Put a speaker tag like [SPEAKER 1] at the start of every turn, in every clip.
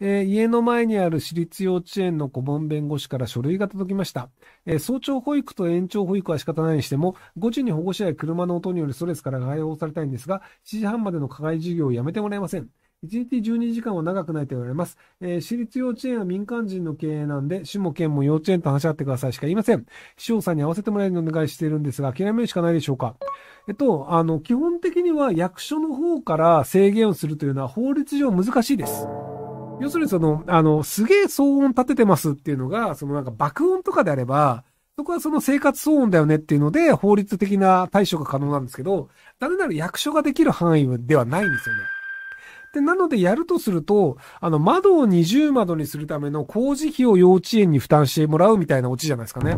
[SPEAKER 1] えー、家の前にある私立幼稚園の顧問弁護士から書類が届きました。えー、早朝保育と延長保育は仕方ないにしても、5時に保護者や車の音によるストレスから解放されたいんですが、7時半までの課外授業をやめてもらえません。1日12時間は長くないと言われます。えー、私立幼稚園は民間人の経営なんで、市も県も幼稚園と話し合ってくださいしか言いません。市長さんに合わせてもらえるようお願いしているんですが、諦めるしかないでしょうか。えっと、あの、基本的には役所の方から制限をするというのは法律上難しいです。要するにその、あの、すげえ騒音立ててますっていうのが、そのなんか爆音とかであれば、そこはその生活騒音だよねっていうので、法律的な対処が可能なんですけど、誰なら役所ができる範囲ではないんですよね。で、なのでやるとすると、あの、窓を二重窓にするための工事費を幼稚園に負担してもらうみたいなオチじゃないですかね。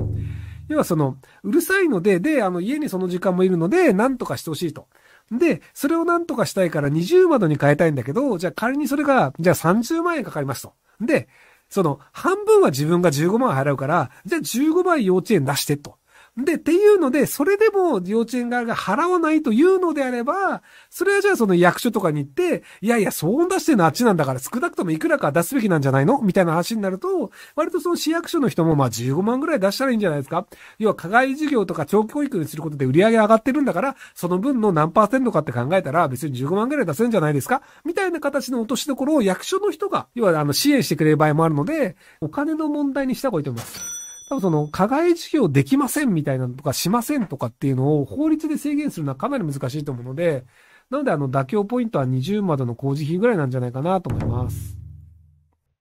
[SPEAKER 1] 要はその、うるさいので、で、あの、家にその時間もいるので、なんとかしてほしいと。で、それを何とかしたいから20窓に変えたいんだけど、じゃあ仮にそれが、じゃあ30万円かかりますと。で、その、半分は自分が15万払うから、じゃあ15万幼稚園出してと。で、っていうので、それでも幼稚園側が払わないというのであれば、それはじゃあその役所とかに行って、いやいや、騒音出してるのあっちなんだから、少なくともいくらか出すべきなんじゃないのみたいな話になると、割とその市役所の人もまあ15万ぐらい出したらいいんじゃないですか要は、課外授業とか長期教育にすることで売り上げ上がってるんだから、その分の何パーセントかって考えたら、別に15万ぐらい出せるんじゃないですかみたいな形の落としどころを役所の人が、要はあの支援してくれる場合もあるので、お金の問題にした方がいいと思います。多分その、課外授業できませんみたいなのとかしませんとかっていうのを法律で制限するのはかなり難しいと思うので、なのであの、妥協ポイントは20までの工事費ぐらいなんじゃないかなと思います。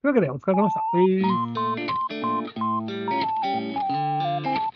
[SPEAKER 1] というわけで、お疲れ様でした。えー